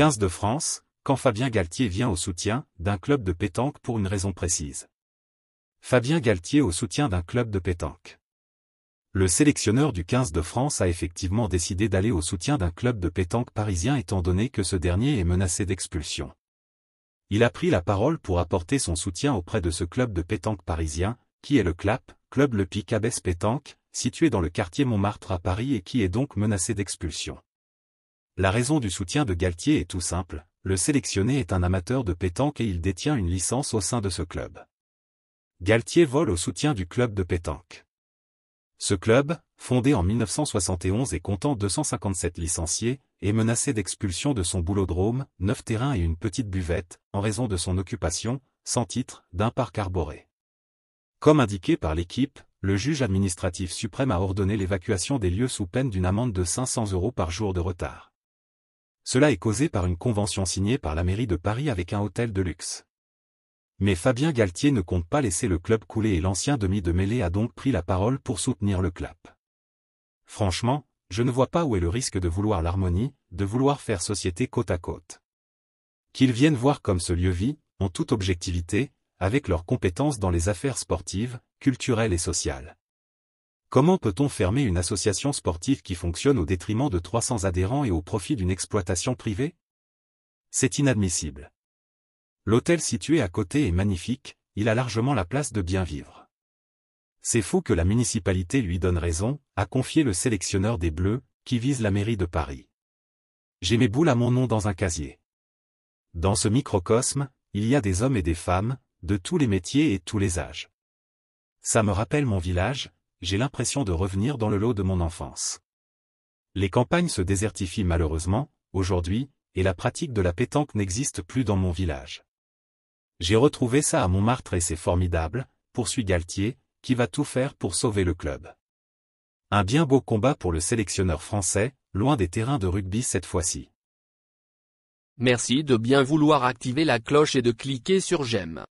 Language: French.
15 de France, quand Fabien Galtier vient au soutien d'un club de pétanque pour une raison précise. Fabien Galtier au soutien d'un club de pétanque. Le sélectionneur du 15 de France a effectivement décidé d'aller au soutien d'un club de pétanque parisien étant donné que ce dernier est menacé d'expulsion. Il a pris la parole pour apporter son soutien auprès de ce club de pétanque parisien, qui est le CLAP, Club Le Pic Pétanque, situé dans le quartier Montmartre à Paris et qui est donc menacé d'expulsion. La raison du soutien de Galtier est tout simple, le sélectionné est un amateur de pétanque et il détient une licence au sein de ce club. Galtier vole au soutien du club de pétanque. Ce club, fondé en 1971 et comptant 257 licenciés, est menacé d'expulsion de son boulodrome, neuf terrains et une petite buvette, en raison de son occupation, sans titre, d'un parc arboré. Comme indiqué par l'équipe, le juge administratif suprême a ordonné l'évacuation des lieux sous peine d'une amende de 500 euros par jour de retard. Cela est causé par une convention signée par la mairie de Paris avec un hôtel de luxe. Mais Fabien Galtier ne compte pas laisser le club couler et l'ancien demi de mêlée a donc pris la parole pour soutenir le clap. Franchement, je ne vois pas où est le risque de vouloir l'harmonie, de vouloir faire société côte à côte. Qu'ils viennent voir comme ce lieu vit, en toute objectivité, avec leurs compétences dans les affaires sportives, culturelles et sociales. Comment peut-on fermer une association sportive qui fonctionne au détriment de 300 adhérents et au profit d'une exploitation privée C'est inadmissible. L'hôtel situé à côté est magnifique, il a largement la place de bien vivre. C'est fou que la municipalité lui donne raison, a confié le sélectionneur des Bleus, qui vise la mairie de Paris. J'ai mes boules à mon nom dans un casier. Dans ce microcosme, il y a des hommes et des femmes, de tous les métiers et tous les âges. Ça me rappelle mon village, j'ai l'impression de revenir dans le lot de mon enfance. Les campagnes se désertifient malheureusement, aujourd'hui, et la pratique de la pétanque n'existe plus dans mon village. J'ai retrouvé ça à Montmartre et c'est formidable, poursuit Galtier, qui va tout faire pour sauver le club. Un bien beau combat pour le sélectionneur français, loin des terrains de rugby cette fois-ci. Merci de bien vouloir activer la cloche et de cliquer sur j'aime.